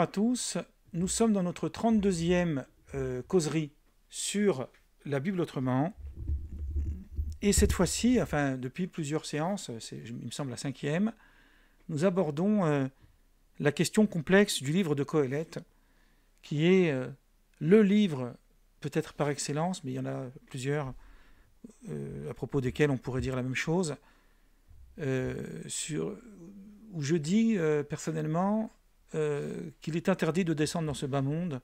à tous. Nous sommes dans notre 32e euh, causerie sur la Bible autrement. Et cette fois-ci, enfin depuis plusieurs séances, c'est il me semble la cinquième, nous abordons euh, la question complexe du livre de Coëlette, qui est euh, le livre peut-être par excellence, mais il y en a plusieurs à propos desquels on pourrait dire la même chose, sur, où je dis personnellement euh, qu'il est interdit de descendre dans ce bas monde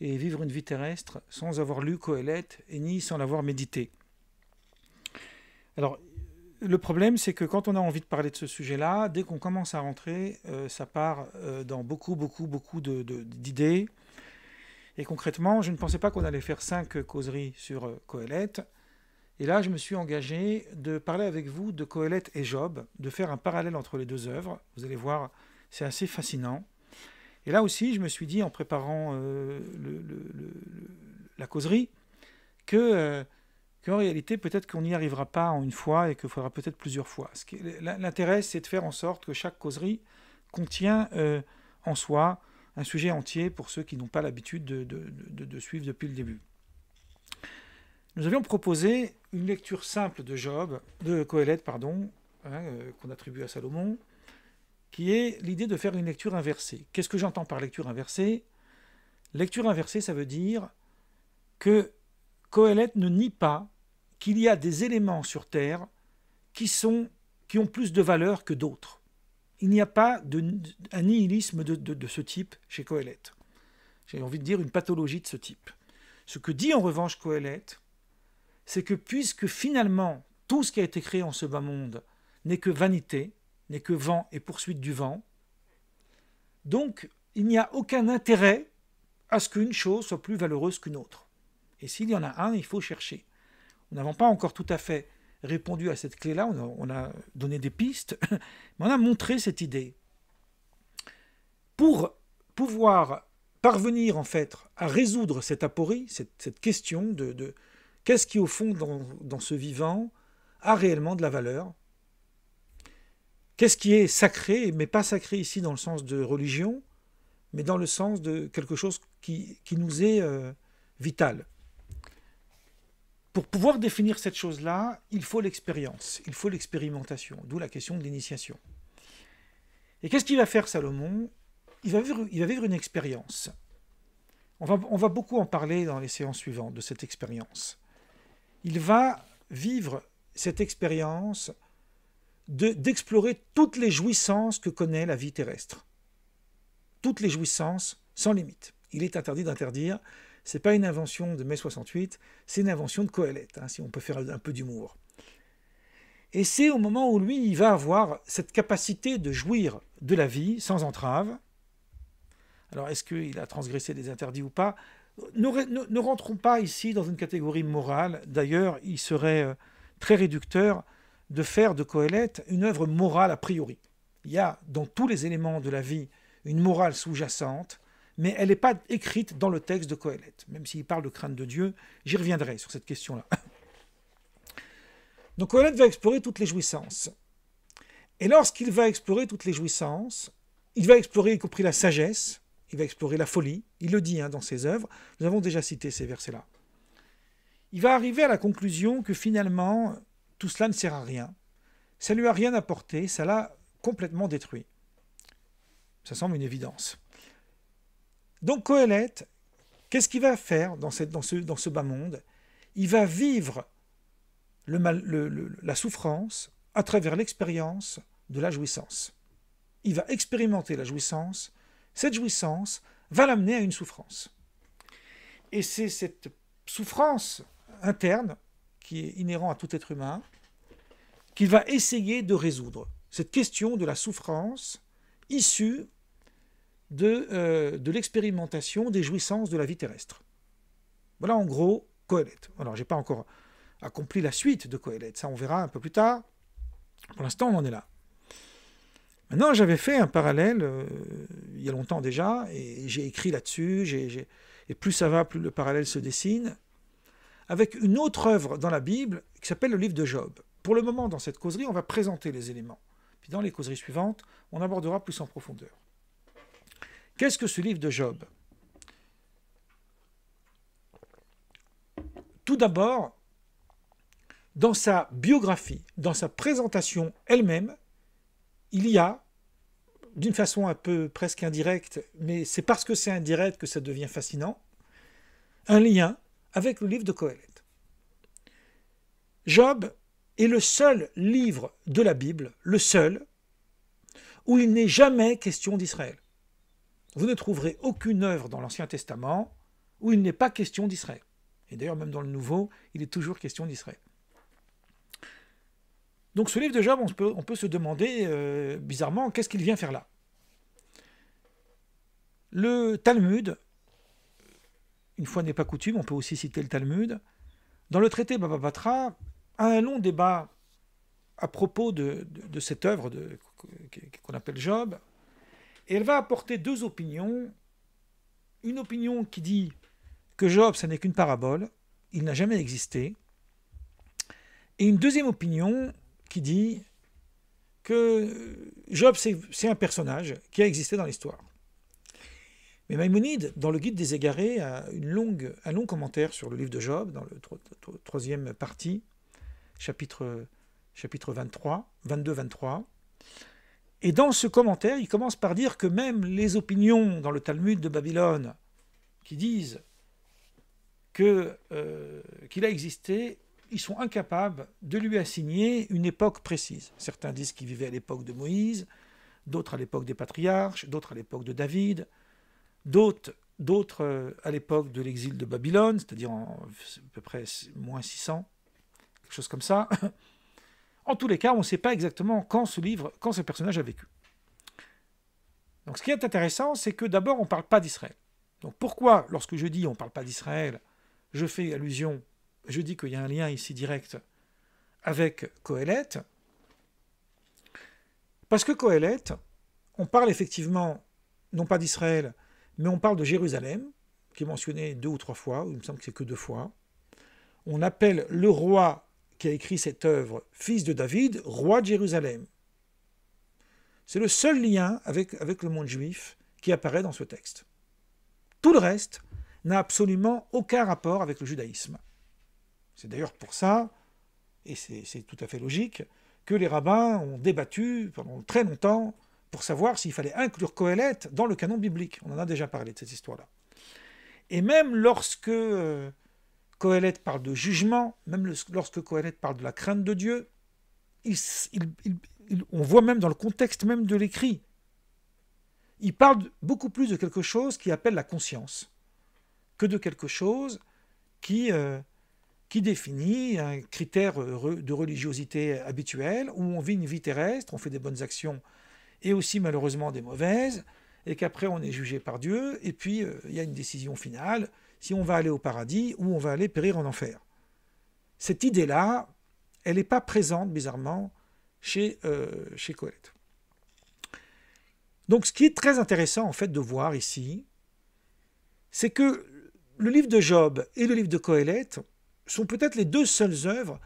et vivre une vie terrestre sans avoir lu Coëlette et ni sans l'avoir médité. Alors, le problème, c'est que quand on a envie de parler de ce sujet-là, dès qu'on commence à rentrer, euh, ça part euh, dans beaucoup, beaucoup, beaucoup d'idées. De, d'idées. et concrètement, je ne pensais pas qu'on allait faire cinq causeries sur Coëlette. Et là, je me suis engagé de parler avec vous de Coëlette et Job, de faire un parallèle entre les deux œuvres. Vous allez voir c'est assez fascinant. Et là aussi, je me suis dit, en préparant euh, la causerie, que, euh, qu'en réalité, peut-être qu'on n'y arrivera pas en une fois et qu'il faudra peut-être plusieurs fois. Ce qui, l'intérêt, c'est de faire en sorte que chaque causerie contient euh, en soi un sujet entier pour ceux qui n'ont pas l'habitude de, suivre depuis le début. Nous avions proposé une lecture simple de Job, de Coëlette, pardon, hein, qu'on attribue à Salomon, qui est l'idée de faire une lecture inversée. Qu'est-ce que j'entends par lecture inversée Lecture inversée, ça veut dire que Coëlette ne nie pas qu'il y a des éléments sur Terre qui, sont, qui ont plus de valeur que d'autres. Il n'y a pas un nihilisme de, ce type chez Coëlette. J'ai envie de dire une pathologie de ce type. Ce que dit en revanche Coëlette, c'est que puisque finalement tout ce qui a été créé en ce bas monde n'est que vanité, n'est que vent et poursuite du vent. Donc, il n'y a aucun intérêt à ce qu'une chose soit plus valeureuse qu'une autre. Et s'il y en a un, il faut chercher. Nous n'avons pas encore tout à fait répondu à cette clé-là, on, a donné des pistes, mais on a montré cette idée. Pour pouvoir parvenir en fait à résoudre cette aporie, cette, question de, qu'est-ce qui au fond dans ce vivant a réellement de la valeur, Qu'est-ce qui est sacré, mais pas sacré ici dans le sens de religion, mais dans le sens de quelque chose qui, nous est euh, vital Pour pouvoir définir cette chose-là, il faut l'expérience, il faut l'expérimentation, d'où la question de l'initiation. Et qu'est-ce qu'il va faire Salomon il va, vivre, il une expérience. On va, on va beaucoup en parler dans les séances suivantes de cette expérience. Il va vivre cette expérience d'explorer toutes les jouissances que connaît la vie terrestre. Toutes les jouissances sans limite. Il est interdit d'interdire. C'est pas une invention de mai 68, c'est une invention de Coëlette, hein, si on peut faire un peu d'humour. Et c'est au moment où lui, il va avoir cette capacité de jouir de la vie sans entrave. Alors, est-ce qu'il a transgressé des interdits ou pas ne, ne, rentrons pas ici dans une catégorie morale. D'ailleurs, il serait euh, très réducteur de faire de Coëlette une œuvre morale a priori. Il y a dans tous les éléments de la vie une morale sous-jacente, mais elle n'est pas écrite dans le texte de Coëlette, même s'il parle de crainte de Dieu. J'y reviendrai sur cette question-là. Donc Coëlette va explorer toutes les jouissances. Et lorsqu'il va explorer toutes les jouissances, il va explorer y compris la sagesse, il va explorer la folie, il le dit hein, dans ses œuvres, nous avons déjà cité ces versets-là. Il va arriver à la conclusion que finalement, tout cela ne sert à rien. Ça ne lui a rien apporté, ça l'a complètement détruit. Ça semble une évidence. Donc Coëlette, qu'est-ce qu'il va faire dans, ce, bas monde Il va vivre la souffrance à travers l'expérience de la jouissance. Il va expérimenter la jouissance. Cette jouissance va l'amener à une souffrance. Et c'est cette souffrance interne qui est inhérent à tout être humain, qu'il va essayer de résoudre. Cette question de la souffrance issue de, euh, de l'expérimentation des jouissances de la vie terrestre. Voilà en gros colette Alors j'ai pas encore accompli la suite de Coelette, ça on verra un peu plus tard. Pour l'instant on en est là. Maintenant j'avais fait un parallèle euh, il y a longtemps déjà, et j'ai écrit là-dessus, et plus ça va, plus le parallèle se dessine avec une autre œuvre dans la Bible qui s'appelle le livre de Job. Pour le moment, dans cette causerie, on va présenter les éléments. Puis dans les causeries suivantes, on abordera plus en profondeur. Qu'est-ce que ce livre de Job Tout d'abord, dans sa biographie, dans sa présentation elle-même, il y a, d'une façon un peu presque indirecte, mais c'est parce que c'est indirect que ça devient fascinant, un lien avec le livre de Koélet. Job est le seul livre de la Bible, le seul, où il n'est jamais question d'Israël. Vous ne trouverez aucune œuvre dans l'Ancien Testament où il n'est pas question d'Israël. Et d'ailleurs, même dans le Nouveau, il est toujours question d'Israël. Donc ce livre de Job, on peut, se demander euh, bizarrement qu'est-ce qu'il vient faire là. Le Talmud une fois n'est pas coutume, on peut aussi citer le Talmud. Dans le traité Baba a un long débat à propos de, de cette œuvre qu'on appelle Job, et elle va apporter deux opinions. Une opinion qui dit que Job, ce n'est qu'une parabole, il n'a jamais existé. Et une deuxième opinion qui dit que Job, c'est un personnage qui a existé dans l'histoire. Mais Maïmonide, dans le Guide des égarés, a une longue, un long commentaire sur le livre de Job, dans le troisième partie, chapitre, chapitre 23, 22-23. Et dans ce commentaire, il commence par dire que même les opinions dans le Talmud de Babylone qui disent euh, qu'il a existé, ils sont incapables de lui assigner une époque précise. Certains disent qu'il vivait à l'époque de Moïse, d'autres à l'époque des patriarches, d'autres à l'époque de David, D'autres, d'autres euh, à l'époque de l'exil de Babylone, c'est-à-dire à peu près moins 600, quelque chose comme ça. En tous les cas, on ne sait pas exactement quand ce livre, quand ce personnage a vécu. Donc ce qui est intéressant, c'est que d'abord, on ne parle pas d'Israël. Donc pourquoi, lorsque je dis on ne parle pas d'Israël, je fais allusion, je dis qu'il y a un lien ici direct avec Coëlette Parce que Coëlette, on parle effectivement, non pas d'Israël, mais on parle de Jérusalem, qui est mentionné deux ou trois fois, il me semble que c'est que deux fois. On appelle le roi qui a écrit cette œuvre fils de David, roi de Jérusalem. C'est le seul lien avec, avec le monde juif qui apparaît dans ce texte. Tout le reste n'a absolument aucun rapport avec le judaïsme. C'est d'ailleurs pour ça, et c'est tout à fait logique, que les rabbins ont débattu pendant très longtemps pour savoir s'il fallait inclure Coëlette dans le canon biblique. On en a déjà parlé de cette histoire-là. Et même lorsque euh, parle de jugement, même lorsque Coëlette parle de la crainte de Dieu, on voit même dans le contexte même de l'écrit, il parle beaucoup plus de quelque chose qui appelle la conscience que de quelque chose qui, euh, qui définit un critère euh, de religiosité habituel, où on vit une vie terrestre, on fait des bonnes actions et aussi malheureusement des mauvaises, et qu'après on est jugé par Dieu, et puis euh, il y a une décision finale, si on va aller au paradis ou on va aller périr en enfer. Cette idée-là, elle n'est pas présente bizarrement chez, euh, chez Colette. Donc ce qui est très intéressant en fait de voir ici, c'est que le livre de Job et le livre de Coëlette sont peut-être les deux seules œuvres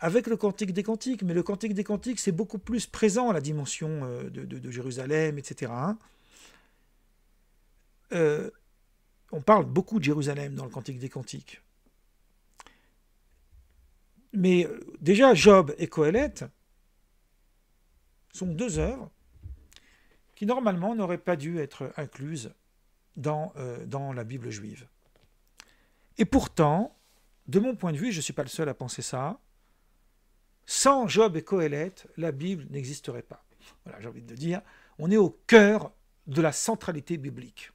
avec le Cantique des Cantiques. Mais le Cantique des Cantiques, c'est beaucoup plus présent, à la dimension euh, de, Jérusalem, etc. Hein. Euh, on parle beaucoup de Jérusalem dans le Cantique des Cantiques. Mais euh, déjà, Job et Coëlette sont deux œuvres qui, normalement, n'auraient pas dû être incluses dans, dans la Bible juive. Et pourtant, de mon point de vue, je ne suis pas le seul à penser ça, sans Job et Coëlette, la Bible n'existerait pas. Voilà, j'ai envie de dire, on est au cœur de la centralité biblique.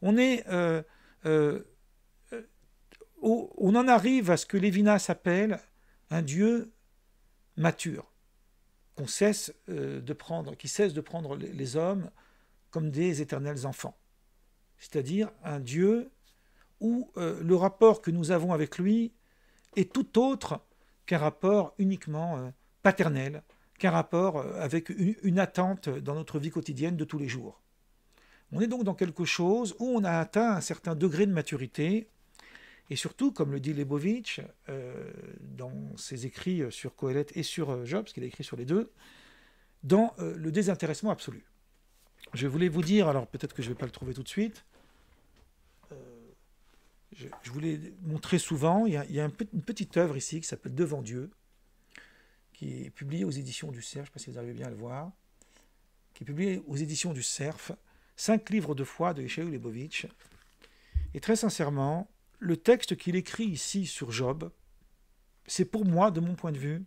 On, est, euh, euh, euh, on en arrive à ce que Lévinas appelle un Dieu mature, qui cesse de prendre les, les hommes comme des éternels enfants, c'est-à-dire un Dieu où le rapport que nous avons avec lui est tout autre qu'un rapport uniquement euh, paternel, qu'un rapport euh, avec une, attente dans notre vie quotidienne de tous les jours. On est donc dans quelque chose où on a atteint un certain degré de maturité, et surtout, comme le dit Lebovitch euh, dans ses écrits sur Coëlette et sur Jobs, parce qu'il a écrit sur les deux, dans le désintéressement absolu. Je voulais vous dire, alors peut-être que je ne vais pas le trouver tout de suite, je, vous l'ai montré souvent, il y a, une petite œuvre ici qui s'appelle Devant Dieu, qui est publiée aux éditions du Cerf, je ne sais pas si vous arrivez bien à le voir, qui est publiée aux éditions du Cerf, cinq livres de foi de Ishaïl Lebovitch. Et très sincèrement, le texte qu'il écrit ici sur Job, c'est pour moi, de mon point de vue,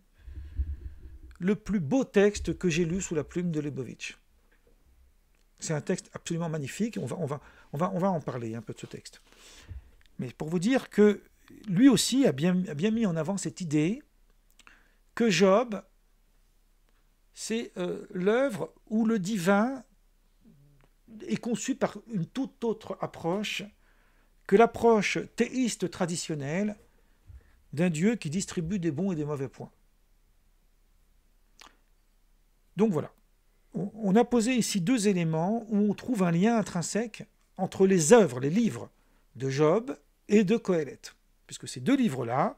le plus beau texte que j'ai lu sous la plume de Lebovitch. C'est un texte absolument magnifique, on va, on va, on va, on va en parler un peu de ce texte. Mais pour vous dire que lui aussi a bien, bien mis en avant cette idée que Job, c'est euh, l'œuvre où le divin est conçu par une toute autre approche que l'approche théiste traditionnelle d'un Dieu qui distribue des bons et des mauvais points. Donc voilà, on a posé ici deux éléments où on trouve un lien intrinsèque entre les œuvres, les livres de Job et de Kohelet. Puisque ces deux livres-là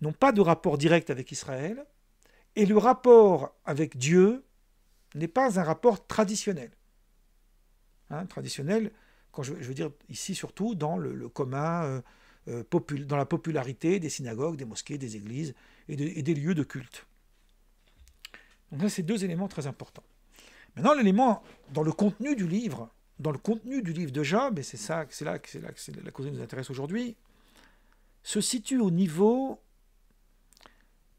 n'ont pas de rapport direct avec Israël, et le rapport avec Dieu n'est pas un rapport traditionnel. Hein, traditionnel, quand je, veux dire ici surtout dans le, commun, euh, euh, dans la popularité des synagogues, des mosquées, des églises et, des lieux de culte. Donc là, c'est deux éléments très importants. Maintenant, l'élément dans le contenu du livre, dans le contenu du livre de Job, et c'est ça, c'est là, c'est là que c'est la cause qui nous intéresse aujourd'hui, se situe au niveau,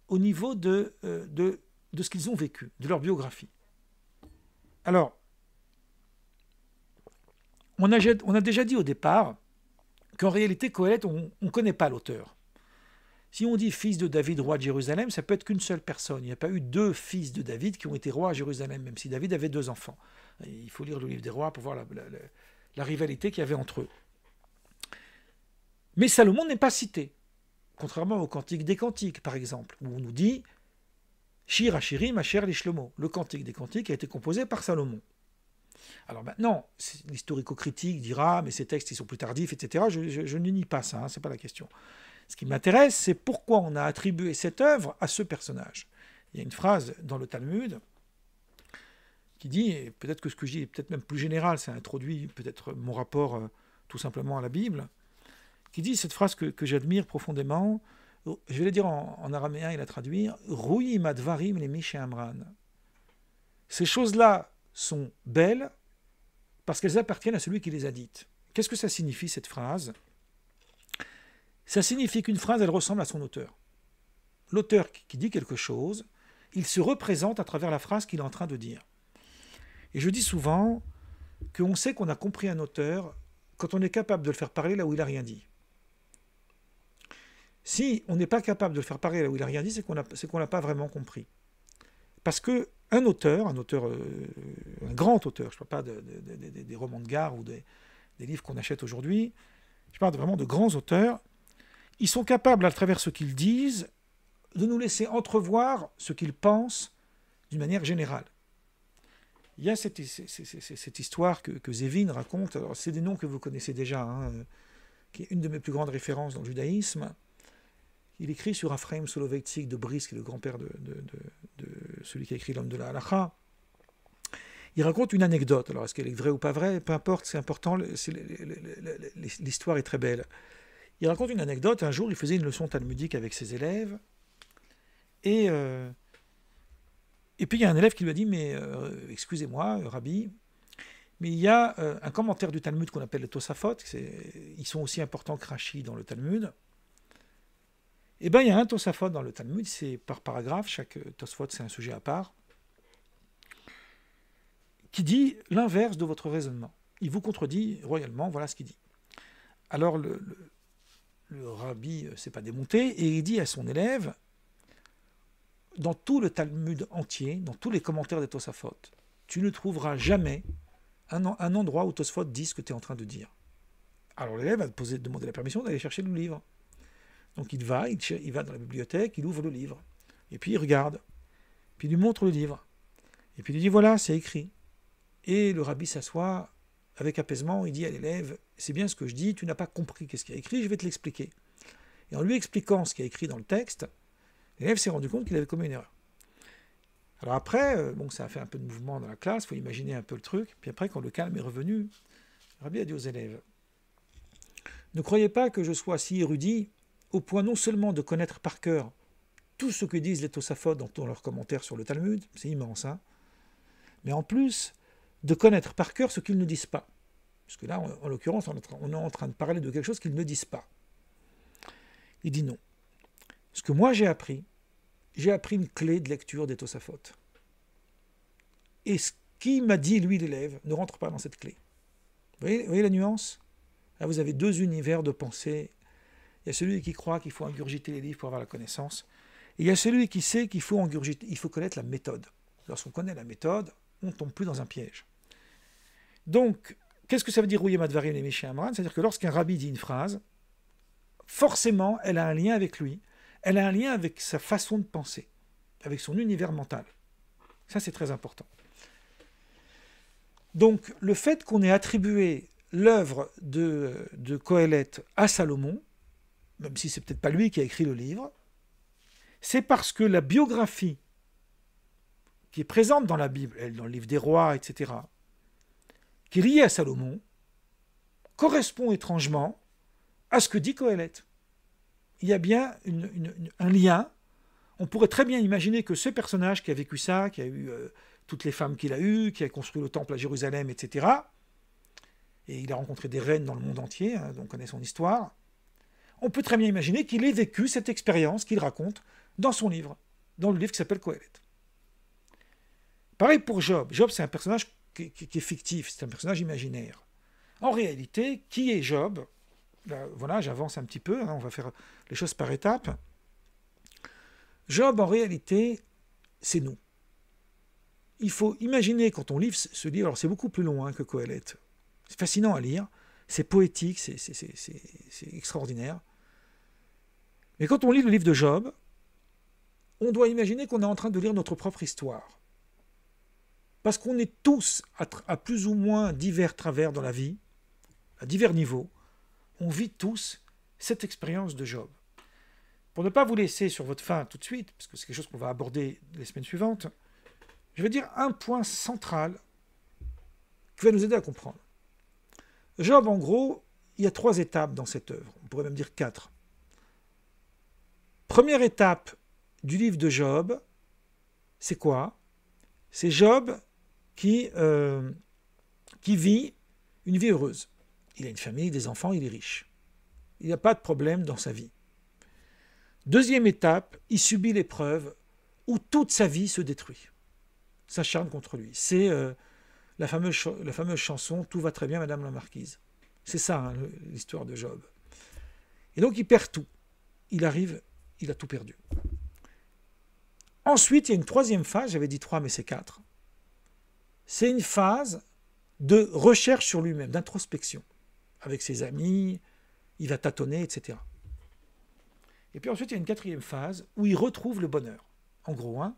au niveau euh, de, de, ce qu'ils ont vécu, de leur biographie. Alors, on a, on a déjà dit au départ qu'en réalité, Colette, on ne connaît pas l'auteur. Si on dit fils de David, roi de Jérusalem, ça peut être qu'une seule personne. Il n'y a pas eu deux fils de David qui ont été rois à Jérusalem, même si David avait deux enfants. il faut lire le livre des rois pour voir la, rivalité qu'il y avait entre eux. Mais Salomon n'est pas cité, contrairement au Cantique des Cantiques, par exemple, où on nous dit Shir ma Lishlomo. Le Cantique des Cantiques a été composé par Salomon. Alors maintenant, l'historico-critique dira, mais ces textes, sont plus tardifs, etc. Je, ne nie pas ça, hein, c'est pas la question. Ce qui m'intéresse, c'est pourquoi on a attribué cette œuvre à ce personnage. Il y a une phrase dans le Talmud qui dit, et peut-être que ce que je dis est peut-être même plus général, ça introduit peut-être mon rapport euh, tout simplement à la Bible, qui dit cette phrase que, j'admire profondément, oh, je vais la dire en, araméen et la traduire, Rouim les le amran. Ces choses-là sont belles parce qu'elles appartiennent à celui qui les a dites. Qu'est-ce que ça signifie cette phrase ça signifie qu'une phrase, elle ressemble à son auteur. L'auteur qui dit quelque chose, il se représente à travers la phrase qu'il est en train de dire. Et je dis souvent qu'on sait qu'on a compris un auteur quand on est capable de le faire parler là où il n'a rien dit. Si on n'est pas capable de le faire parler là où il n'a rien dit, c'est qu'on ne l'a pas vraiment compris. Parce que un auteur, un auteur, euh, un grand auteur, je ne parle pas des romans de gare ou des livres qu'on achète aujourd'hui, je parle vraiment de grands auteurs, ils sont capables, à travers ce qu'ils disent, de nous laisser entrevoir ce qu'ils pensent d'une manière générale. Il y a cette, cette histoire que, que, Zévin raconte, c'est des noms que vous connaissez déjà, hein, euh, qui est une de mes plus grandes références dans le judaïsme. Il écrit sur frame Soloveitchik de Brice, qui est le grand-père de, de, celui qui a écrit L'homme de la halacha. Il raconte une anecdote. Alors, est-ce qu'elle est vraie ou pas vraie Peu importe, c'est important, l'histoire est très belle. Il raconte une anecdote. Un jour, il faisait une leçon talmudique avec ses élèves. Et, euh, et puis, il y a un élève qui lui a dit Mais euh, excusez-moi, Rabbi, mais il y a euh, un commentaire du Talmud qu'on appelle le Tosafot. Ils sont aussi importants que Rashi dans le Talmud. Eh bien, il y a un Tosafot dans le Talmud, c'est par paragraphe, chaque Tosafot c'est un sujet à part, qui dit l'inverse de votre raisonnement. Il vous contredit royalement, voilà ce qu'il dit. Alors le, le rabbi euh, s'est pas démonté, et il dit à son élève, dans tout le Talmud entier, dans tous les commentaires des Tosafot, tu ne trouveras jamais un, endroit où Tosafot dit ce que tu es en train de dire. Alors l'élève va poser, demander la permission d'aller chercher le livre. Donc il va, il, il, va dans la bibliothèque, il ouvre le livre, et puis il regarde, puis il lui montre le livre, et puis il lui dit voilà, c'est écrit. Et le rabbi s'assoit avec apaisement, il dit à l'élève, c'est bien ce que je dis, tu n'as pas compris ce qu'il y a écrit, je vais te l'expliquer. Et en lui expliquant ce qu'il y a écrit dans le texte, l'élève s'est rendu compte qu'il avait commis une erreur. Alors après, euh, bon, ça a fait un peu de mouvement dans la classe, il faut imaginer un peu le truc. Puis après, quand le calme est revenu, Rabbi a dit aux élèves, ne croyez pas que je sois si érudit au point non seulement de connaître par cœur tout ce que disent les Tosafot dans, leurs commentaires sur le Talmud, c'est immense, hein, mais en plus de connaître par cœur ce qu'ils ne disent pas. Parce que là, en l'occurrence, on est en train de parler de quelque chose qu'ils ne disent pas. Il dit non. Ce que moi j'ai appris, j'ai appris une clé de lecture des Tosafot. Et ce qui m'a dit, lui, l'élève, ne rentre pas dans cette clé. Vous voyez, la nuance Là, vous avez deux univers de pensée. Il y a celui qui croit qu'il faut ingurgiter les livres pour avoir la connaissance. Et il y a celui qui sait qu'il faut, engurgiter, il faut connaître la méthode. Lorsqu'on connaît la méthode, on ne tombe plus dans un piège. Donc, qu'est-ce que ça veut dire rouiller Madvarien et Méché Amran C'est-à-dire que lorsqu'un rabbi dit une phrase, forcément, elle a un lien avec lui, elle a un lien avec sa façon de penser, avec son univers mental. Ça, c'est très important. Donc, le fait qu'on ait attribué l'œuvre de, de Coëlette à Salomon, même si c'est peut-être pas lui qui a écrit le livre, c'est parce que la biographie qui est présente dans la Bible, dans le livre des rois, etc., qui est à Salomon, correspond étrangement à ce que dit Coëlette. Il y a bien un lien. On pourrait très bien imaginer que ce personnage qui a vécu ça, qui a eu euh, toutes les femmes qu'il a eues, qui a construit le temple à Jérusalem, etc., et il a rencontré des reines dans le monde entier, hein, on connaît son histoire, on peut très bien imaginer qu'il ait vécu cette expérience qu'il raconte dans son livre, dans le livre qui s'appelle Coëlette. Pareil pour Job. Job, c'est un personnage qui, est fictif, c'est un personnage imaginaire. En réalité, qui est Job ben, Voilà, j'avance un petit peu, hein, on va faire les choses par étapes. Job, en réalité, c'est nous. Il faut imaginer quand on lit ce livre, alors c'est beaucoup plus long hein, que Coëlette. C'est fascinant à lire, c'est poétique, c'est extraordinaire. Mais quand on lit le livre de Job, on doit imaginer qu'on est en train de lire notre propre histoire. Parce qu'on est tous à, plus ou moins divers travers dans la vie, à divers niveaux, on vit tous cette expérience de Job. Pour ne pas vous laisser sur votre fin tout de suite, parce que c'est quelque chose qu'on va aborder les semaines suivantes, je vais dire un point central qui va nous aider à comprendre. Job, en gros, il y a trois étapes dans cette œuvre, on pourrait même dire quatre. Première étape du livre de Job, c'est quoi C'est Job euh, qui, vit une vie heureuse. Il a une famille, des enfants, il est riche. Il n'y a pas de problème dans sa vie. Deuxième étape, il subit l'épreuve où toute sa vie se détruit, s'acharne contre lui. C'est euh, la, fameuse la fameuse chanson Tout va très bien, Madame la Marquise. C'est ça hein, l'histoire de Job. Et donc il perd tout. Il arrive, il a tout perdu. Ensuite, il y a une troisième phase, j'avais dit trois, mais c'est quatre c'est une phase de recherche sur lui-même, d'introspection. Avec ses amis, il va tâtonner, etc. Et puis ensuite, il y a une quatrième phase où il retrouve le bonheur. En gros, hein.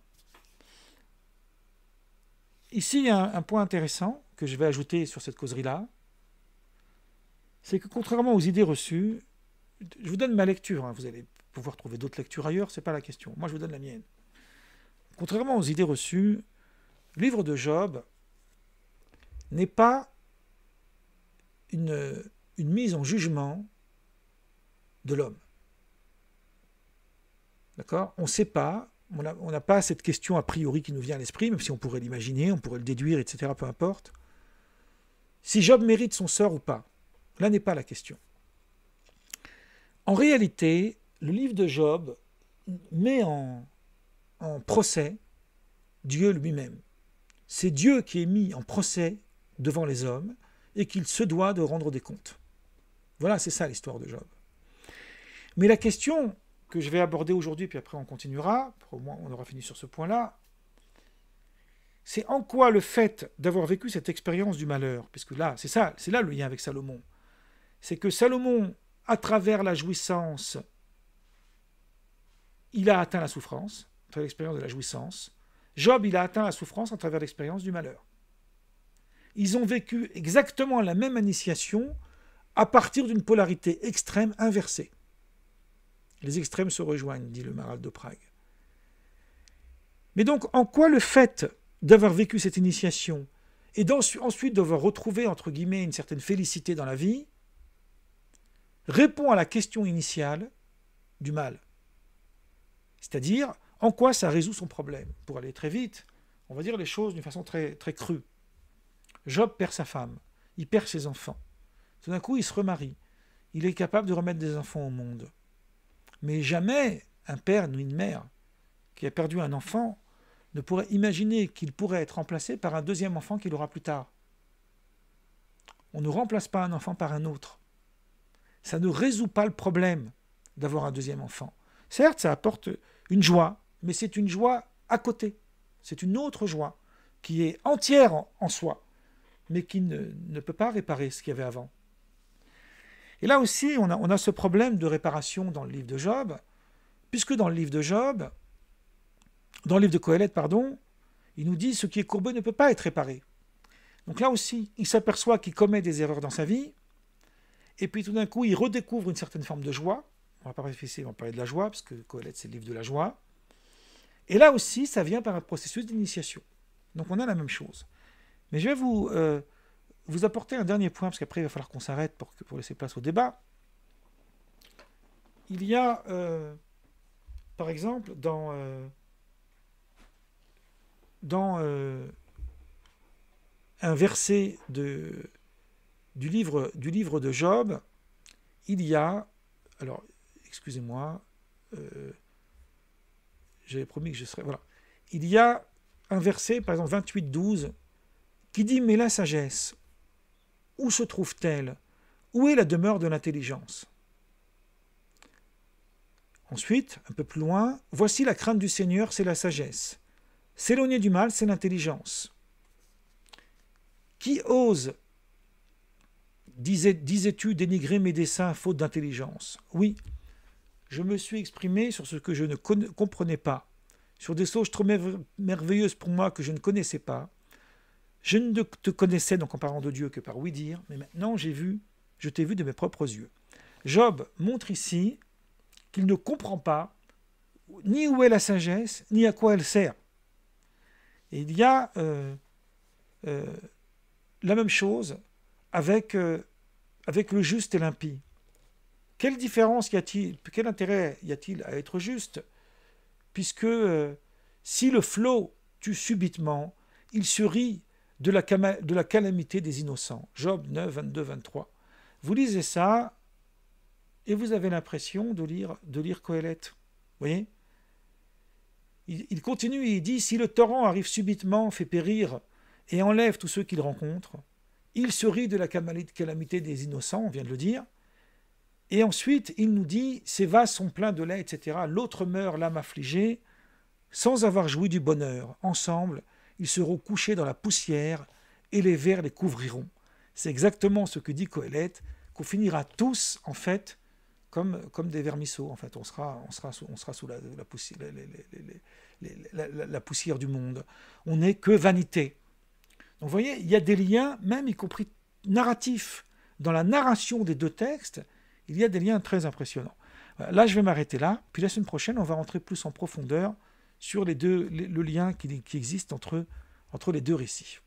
Ici, il y a un, point intéressant que je vais ajouter sur cette causerie-là. C'est que contrairement aux idées reçues, je vous donne ma lecture, hein, vous allez pouvoir trouver d'autres lectures ailleurs, n'est pas la question. Moi, je vous donne la mienne. Contrairement aux idées reçues, le livre de Job, n'est pas une, une mise en jugement de l'homme. D'accord On ne sait pas, on n'a pas cette question a priori qui nous vient à l'esprit, même si on pourrait l'imaginer, on pourrait le déduire, etc., peu importe. Si Job mérite son sort ou pas, là n'est pas la question. En réalité, le livre de Job met en, en procès Dieu lui-même. C'est Dieu qui est mis en procès devant les hommes et qu'il se doit de rendre des comptes. Voilà, c'est ça l'histoire de Job. Mais la question que je vais aborder aujourd'hui, puis après on continuera, pour au moins on aura fini sur ce point-là, c'est en quoi le fait d'avoir vécu cette expérience du malheur, puisque là, c'est ça, c'est là le lien avec Salomon, c'est que Salomon, à travers la jouissance, il a atteint la souffrance, à travers l'expérience de la jouissance. Job, il a atteint la souffrance à travers l'expérience du malheur ils ont vécu exactement la même initiation à partir d'une polarité extrême inversée. Les extrêmes se rejoignent, dit le maral de Prague. Mais donc, en quoi le fait d'avoir vécu cette initiation et ensuite d'avoir retrouvé, entre guillemets, une certaine félicité dans la vie, répond à la question initiale du mal C'est-à-dire, en quoi ça résout son problème Pour aller très vite, on va dire les choses d'une façon très, très crue. Job perd sa femme, il perd ses enfants. Tout d'un coup, il se remarie. Il est capable de remettre des enfants au monde. Mais jamais un père ni une mère qui a perdu un enfant ne pourrait imaginer qu'il pourrait être remplacé par un deuxième enfant qu'il aura plus tard. On ne remplace pas un enfant par un autre. Ça ne résout pas le problème d'avoir un deuxième enfant. Certes, ça apporte une joie, mais c'est une joie à côté. C'est une autre joie qui est entière en soi mais qui ne, peut pas réparer ce qu'il y avait avant. Et là aussi, on a, ce problème de réparation dans le livre de Job, puisque dans le livre de Job, dans le livre de Coëlette, pardon, il nous dit ce qui est courbé ne peut pas être réparé. Donc là aussi, il s'aperçoit qu'il commet des erreurs dans sa vie, et puis tout d'un coup, il redécouvre une certaine forme de joie. On va pas parler de la joie, parce que Coëlette, c'est le livre de la joie. Et là aussi, ça vient par un processus d'initiation. Donc on a la même chose. Mais je vais vous, euh, vous apporter un dernier point, parce qu'après il va falloir qu'on s'arrête pour, pour laisser place au débat. Il y a, euh, par exemple, dans, euh, dans un verset de, du, livre, du livre de Job, il y a, alors excusez-moi, j'avais promis que je serais, voilà, il y a un verset, par exemple 28-12, qui dit Mais la sagesse, où se trouve-t-elle Où est la demeure de l'intelligence Ensuite, un peu plus loin, Voici la crainte du Seigneur, c'est la sagesse. S'éloigner du mal, c'est l'intelligence. Qui ose, disais, disais-tu, dénigrer mes desseins faute d'intelligence Oui, je me suis exprimé sur ce que je ne comprenais pas, sur des choses trop merveilleuses pour moi que je ne connaissais pas, je ne te connaissais donc en parlant de Dieu que par oui dire, mais maintenant j'ai vu, je t'ai vu de mes propres yeux. Job montre ici qu'il ne comprend pas ni où est la sagesse, ni à quoi elle sert. Et il y a euh, euh, la même chose avec, euh, avec le juste et l'impie. Quelle différence y a-t-il Quel intérêt y a-t-il à être juste Puisque si le flot tue subitement, il se rit de la, calamité des innocents. Job 9, 22, 23. Vous lisez ça et vous avez l'impression de lire, de lire Coëlette. Vous voyez il, continue il dit Si le torrent arrive subitement, fait périr et enlève tous ceux qu'il rencontre, il se rit de la calamité des innocents, on vient de le dire. Et ensuite, il nous dit Ces vases sont pleins de lait, etc. L'autre meurt, l'âme affligée, sans avoir joui du bonheur. Ensemble, ils seront couchés dans la poussière et les vers les couvriront. C'est exactement ce que dit Coëlette, qu'on finira tous, en fait, comme, comme des vermisseaux. En fait, on sera, on sera, sous, on sera sous la, poussière, la poussière du monde. On n'est que vanité. Donc, vous voyez, il y a des liens, même y compris narratifs. Dans la narration des deux textes, il y a des liens très impressionnants. Là, je vais m'arrêter là. Puis la semaine prochaine, on va rentrer plus en profondeur sur les deux, le lien qui, existe entre, entre les deux récits.